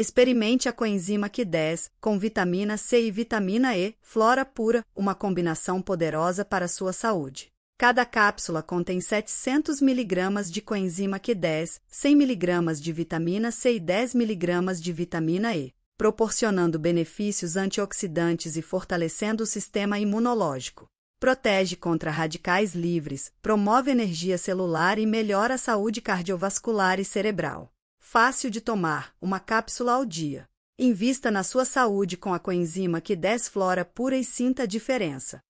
Experimente a coenzima Q10 com vitamina C e vitamina E, flora pura, uma combinação poderosa para sua saúde. Cada cápsula contém 700 mg de coenzima Q10, 100 mg de vitamina C e 10 mg de vitamina E, proporcionando benefícios antioxidantes e fortalecendo o sistema imunológico. Protege contra radicais livres, promove energia celular e melhora a saúde cardiovascular e cerebral. Fácil de tomar, uma cápsula ao dia. Invista na sua saúde com a coenzima que 10 flora pura e sinta a diferença.